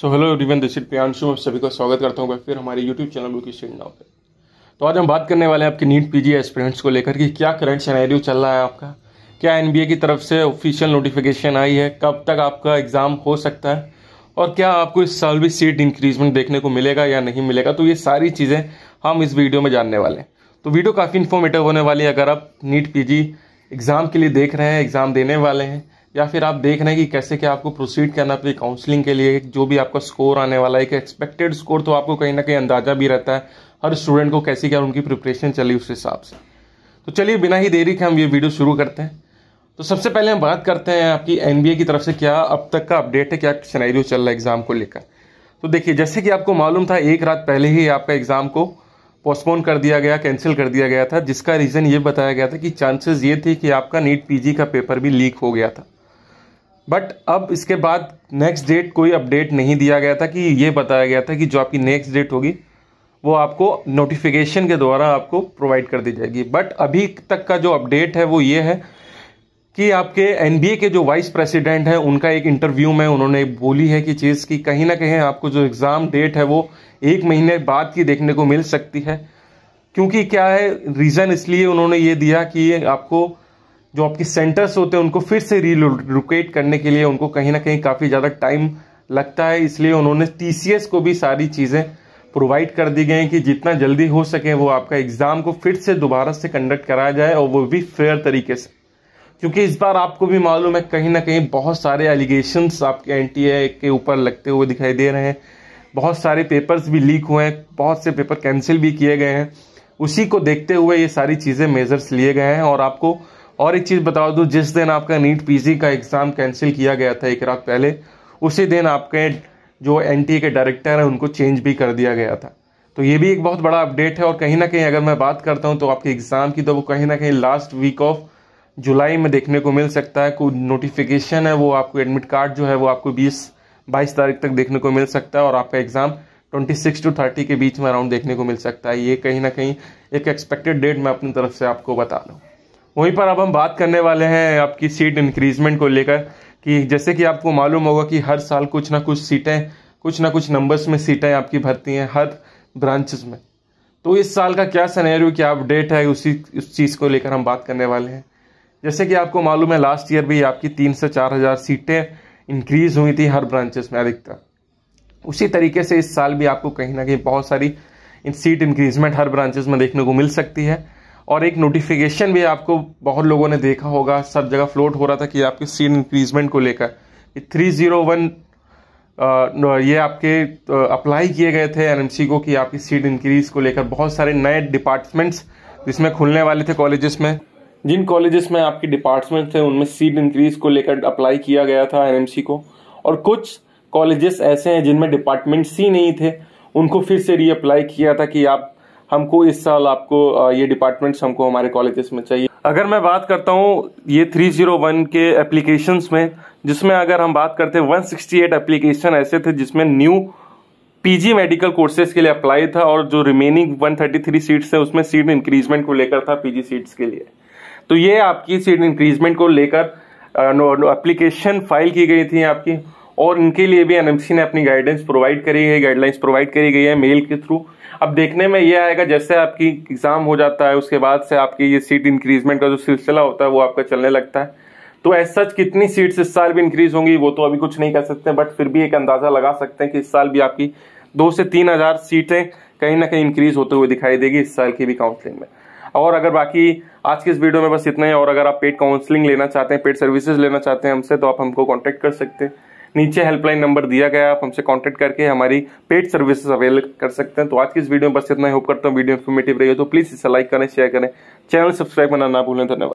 so hello everyone this is Priyanshu मैं सभी का स्वागत करता हूँ फिर हमारे YouTube channel book state now पर तो आज हम बात करने वाले हैं आपके नीट पी जी एस्पिरेंट्स को लेकर कि क्या करंट सैनैरियो चल रहा है आपका क्या एनबीए की तरफ से ऑफिशियल नोटिफिकेशन आई है कब तक आपका एग्ज़ाम हो सकता है और क्या आपको इस साल भी सीट इंक्रीजमेंट देखने को मिलेगा या नहीं मिलेगा तो ये सारी चीज़ें हम इस वीडियो में जानने वाले हैं तो वीडियो काफ़ी इन्फॉर्मेटिव होने वाली है अगर आप नीट पी एग्ज़ाम के लिए देख रहे हैं एग्ज़ाम देने वाले हैं या फिर आप देख रहे हैं कि कैसे क्या आपको प्रोसीड करना अपनी काउंसलिंग के लिए जो भी आपका स्कोर आने वाला है एक एक्सपेक्टेड स्कोर तो आपको कहीं ना कहीं अंदाजा भी रहता है हर स्टूडेंट को कैसे क्या उनकी प्रिपरेशन चली उस हिसाब से तो चलिए बिना ही देरी के हम ये वीडियो शुरू करते हैं तो सबसे पहले हम बात करते हैं आपकी एन की तरफ से क्या अब तक का अपडेट है क्या सिनेरियो चल रहा है एग्ज़ाम को लेकर तो देखिए जैसे कि आपको मालूम था एक रात पहले ही आपका एग्ज़ाम को पोस्टपोन कर दिया गया कैंसिल कर दिया गया था जिसका रीज़न ये बताया गया था कि चांसेस ये थे कि आपका नीट पीजी का पेपर भी लीक हो गया था बट अब इसके बाद नेक्स्ट डेट कोई अपडेट नहीं दिया गया था कि ये बताया गया था कि जो आपकी नेक्स्ट डेट होगी वो आपको नोटिफिकेशन के द्वारा आपको प्रोवाइड कर दी जाएगी बट अभी तक का जो अपडेट है वो ये है कि आपके एन के जो वाइस प्रेसिडेंट हैं उनका एक इंटरव्यू में उन्होंने बोली है कि चीज़ की कहीं ना कहीं आपको जो एग्ज़ाम डेट है वो एक महीने बाद की देखने को मिल सकती है क्योंकि क्या है रीज़न इसलिए उन्होंने ये दिया कि आपको जो आपकी सेंटर्स होते हैं उनको फिर से रिलोकेट करने के लिए उनको कहीं ना कहीं काफ़ी ज़्यादा टाइम लगता है इसलिए उन्होंने टी को भी सारी चीज़ें प्रोवाइड कर दी गई हैं कि जितना जल्दी हो सके वो आपका एग्ज़ाम को फिर से दोबारा से कंडक्ट कराया जाए और वो भी फेयर तरीके से क्योंकि इस बार आपको भी मालूम है कहीं ना कहीं बहुत सारे एलिगेशंस आपके एन के ऊपर लगते हुए दिखाई दे रहे हैं बहुत सारे पेपर्स भी लीक हुए हैं बहुत से पेपर कैंसिल भी किए गए हैं उसी को देखते हुए ये सारी चीज़ें मेजर्स लिए गए हैं और आपको और एक चीज़ बता दूँ तो, जिस दिन आपका नीट पीजी का एग्ज़ाम कैंसिल किया गया था एक रात पहले उसी दिन आपके जो एन के डायरेक्टर हैं उनको चेंज भी कर दिया गया था तो ये भी एक बहुत बड़ा अपडेट है और कहीं ना कहीं अगर मैं बात करता हूँ तो आपके एग्ज़ाम की तो वो कहीं ना कहीं लास्ट वीक ऑफ जुलाई में देखने को मिल सकता है कोई नोटिफिकेशन है वो आपको एडमिट कार्ड जो है वो आपको 20 22 तारीख तक देखने को मिल सकता है और आपका एग्ज़ाम 26 टू 30 के बीच में अराउंड देखने को मिल सकता है ये कहीं ना कहीं एक एक्सपेक्टेड डेट मैं अपनी तरफ से आपको बता दूँ वहीं पर अब हम बात करने वाले हैं आपकी सीट इंक्रीजमेंट को लेकर कि जैसे कि आपको मालूम होगा कि हर साल कुछ ना कुछ सीटें कुछ ना कुछ नंबर्स में सीटें आपकी भरती हैं हर ब्रांचेस में तो इस साल का क्या सनेरियो क्या अपडेट है उसी उस चीज़ को लेकर हम बात करने वाले हैं जैसे कि आपको मालूम है लास्ट ईयर भी आपकी तीन से चार हज़ार सीटें इंक्रीज़ हुई थी हर ब्रांचेस में अधिकतर उसी तरीके से इस साल भी आपको कहीं ना कहीं बहुत सारी सीट इंक्रीजमेंट हर ब्रांचेस में देखने को मिल सकती है और एक नोटिफिकेशन भी आपको बहुत लोगों ने देखा होगा सब जगह फ्लोट हो रहा था कि आपके सीट इंक्रीजमेंट को लेकर थ्री ज़ीरो वन ये आपके अप्लाई किए गए थे एनएमसी को कि आपकी सीट इंक्रीज को लेकर बहुत सारे नए डिपार्टमेंट्स जिसमें खुलने वाले थे कॉलेजेस में जिन कॉलेजेस में आपके डिपार्टमेंट थे उनमें सीट इंक्रीज को लेकर अप्लाई किया गया था एनएमसी को और कुछ कॉलेजेस ऐसे हैं जिनमें डिपार्टमेंट्स ही नहीं थे उनको फिर से रीअप्लाई किया था कि आप हमको इस साल आपको ये डिपार्टमेंट्स हमको हमारे कॉलेजेस में चाहिए अगर मैं बात करता हूँ ये 301 के एप्लीकेशंस में जिसमें अगर हम बात करते हैं 168 एप्लीकेशन ऐसे थे जिसमें न्यू पीजी मेडिकल कोर्सेज के लिए अप्लाई था और जो रिमेनिंग 133 सीट्स है उसमें सीट इंक्रीजमेंट को लेकर था पीजी सीट्स के लिए तो ये आपकी सीट इंक्रीजमेंट को लेकर एप्लीकेशन फाइल की गई थी आपकी और उनके लिए भी एनएमसी ने अपनी गाइडेंस प्रोवाइड करी है गाइडलाइंस प्रोवाइड करी गई है मेल के थ्रू अब देखने में यह आएगा जैसे आपकी एग्ज़ाम हो जाता है उसके बाद से आपकी ये सीट इंक्रीजमेंट का जो सिलसिला होता है वो आपका चलने लगता है तो एज सच कितनी सीट्स इस साल भी इंक्रीज होंगी वो तो अभी कुछ नहीं कर सकते बट फिर भी एक अंदाज़ा लगा सकते हैं कि इस साल भी आपकी दो से तीन हज़ार सीटें कहीं ना कहीं इंक्रीज होते हुए दिखाई देगी इस साल की भी काउंसलिंग में और अगर बाकी आज की इस वीडियो में बस इतना ही और अगर आप पेड काउंसलिंग लेना चाहते हैं पेड सर्विसेज लेना चाहते हैं हमसे तो आप हमको कॉन्टेक्ट कर सकते हैं नीचे हेल्पलाइन नंबर दिया गया आप हमसे कॉन्टैक्ट करके हमारी पेड सर्विसेज अवेल कर सकते हैं तो आज की इस वीडियो में बस इतना ही होप करता हूँ वीडियो इन्फॉर्मेटिव रही हो तो प्लीज़ इसे लाइक करें शेयर करें चैनल सब्सक्राइब करना ना भूलें धन्यवाद